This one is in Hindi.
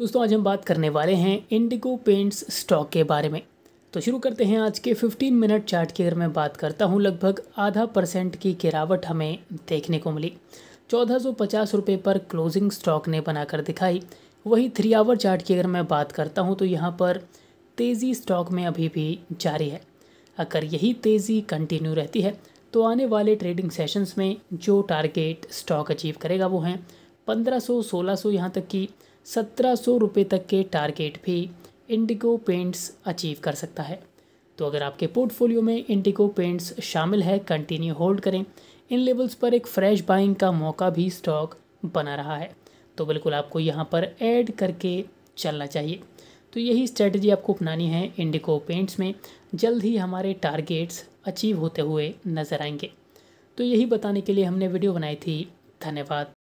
दोस्तों आज हम बात करने वाले हैं इंडिगो पेंट्स स्टॉक के बारे में तो शुरू करते हैं आज के 15 मिनट चार्ट की अगर मैं बात करता हूं लगभग आधा परसेंट की गिरावट हमें देखने को मिली चौदह सौ पचास रुपये पर क्लोजिंग स्टॉक ने बनाकर दिखाई वही थ्री आवर चार्ट की अगर मैं बात करता हूं तो यहाँ पर तेज़ी स्टॉक में अभी भी जारी है अगर यही तेज़ी कंटिन्यू रहती है तो आने वाले ट्रेडिंग सेशंस में जो टारगेट स्टॉक अचीव करेगा वो हैं पंद्रह सौ यहाँ तक की सत्रह सौ रुपये तक के टारगेट भी इंडिगो पेंट्स अचीव कर सकता है तो अगर आपके पोर्टफोलियो में इंडिगो पेंट्स शामिल है कंटिन्यू होल्ड करें इन लेवल्स पर एक फ्रेश बाइंग का मौका भी स्टॉक बना रहा है तो बिल्कुल आपको यहाँ पर ऐड करके चलना चाहिए तो यही स्ट्रेटजी आपको अपनानी है इंडिगो पेंट्स में जल्द ही हमारे टारगेट्स अचीव होते हुए नज़र आएंगे तो यही बताने के लिए हमने वीडियो बनाई थी धन्यवाद